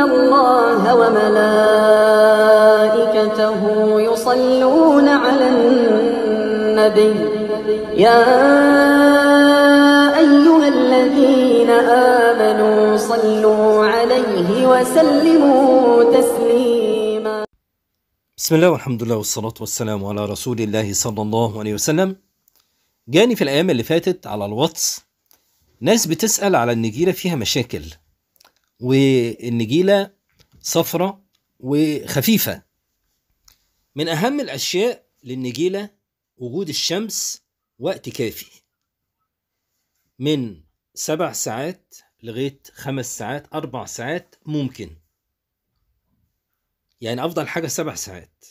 إن الله وملائكته يصلون على النبي يا أيها الذين آمنوا صلوا عليه وسلموا تسليما بسم الله والحمد لله والصلاة والسلام على رسول الله صلى الله عليه وسلم جاني في الأيام اللي فاتت على الواتس ناس بتسأل على النجيلة فيها مشاكل والنجيله صفرة وخفيفه من اهم الاشياء للنجيله وجود الشمس وقت كافي من سبع ساعات لغايه خمس ساعات اربع ساعات ممكن يعني افضل حاجه سبع ساعات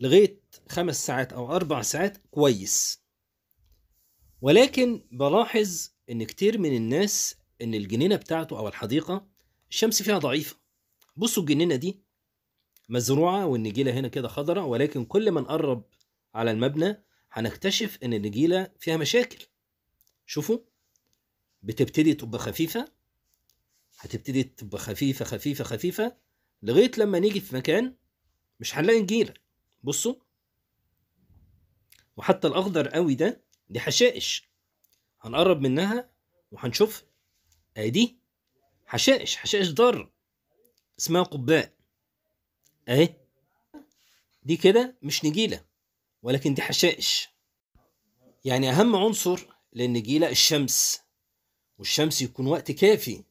لغايه خمس ساعات او اربع ساعات كويس ولكن بلاحظ ان كتير من الناس ان الجنينه بتاعته او الحديقه الشمس فيها ضعيفه بصوا الجنينه دي مزروعه والنجيله هنا كده خضراء ولكن كل ما نقرب على المبنى هنكتشف ان النجيله فيها مشاكل شوفوا بتبتدي تبقى خفيفه هتبتدي تبقى خفيفه خفيفه خفيفه لغايه لما نيجي في مكان مش هنلاقي نجيله بصوا وحتى الاخضر قوي ده دي حشائش هنقرب منها وهنشوف هادي حشائش حشائش ضارة اسمها قباء اهي دي كده مش نجيلة ولكن دي حشائش يعني أهم عنصر للنجيلة الشمس والشمس يكون وقت كافي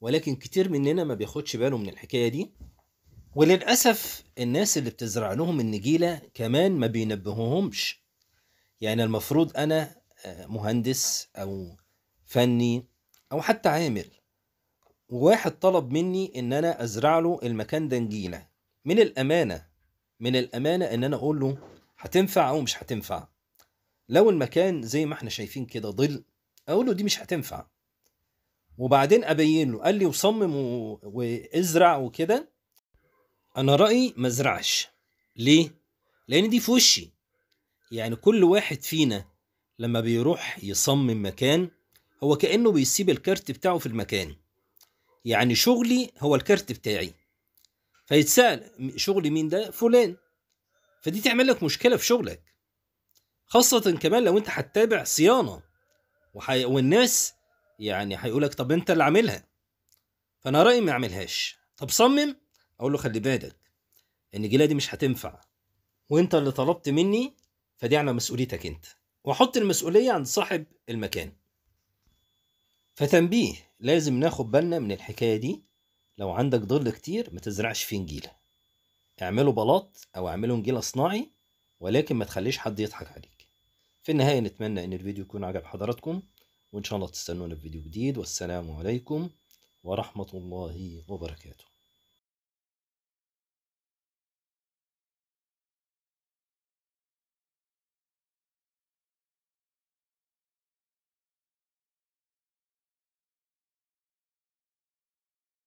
ولكن كتير مننا ما بياخدش باله من الحكاية دي وللأسف الناس اللي بتزرع لهم النجيلة كمان ما بينبهوهمش يعني المفروض أنا آه، مهندس أو فني او حتى عامل وواحد طلب مني ان انا ازرع له المكان ده نجيله من الامانه من الامانه ان انا اقول له هتنفع او مش هتنفع لو المكان زي ما احنا شايفين كده ظل اقول له دي مش هتنفع وبعدين ابين له قال لي وصمم و... وازرع وكده انا رايي ما ازرعش ليه لان دي في وشي يعني كل واحد فينا لما بيروح يصمم مكان هو كأنه بيسيب الكارت بتاعه في المكان يعني شغلي هو الكارت بتاعي فيتسأل شغل مين ده فلان فدي تعمل لك مشكلة في شغلك خاصة كمان لو انت هتتابع صيانة وحي... والناس يعني هيقولك طب انت اللي عاملها فانا رأيي ما اعملهاش طب صمم اقول له خلي بالك النجيلة دي مش هتنفع وانت اللي طلبت مني فدي على مسؤوليتك انت واحط المسؤولية عند صاحب المكان فتنبيه لازم ناخد بالنا من الحكاية دي لو عندك ظل كتير ما تزرعش فيه نجيلة اعمله بلاط أو اعمله نجيلة صناعي ولكن ما تخليش حد يضحك عليك في النهاية نتمنى إن الفيديو يكون عجب حضراتكم وإن شاء الله تستنونا في فيديو جديد والسلام عليكم ورحمة الله وبركاته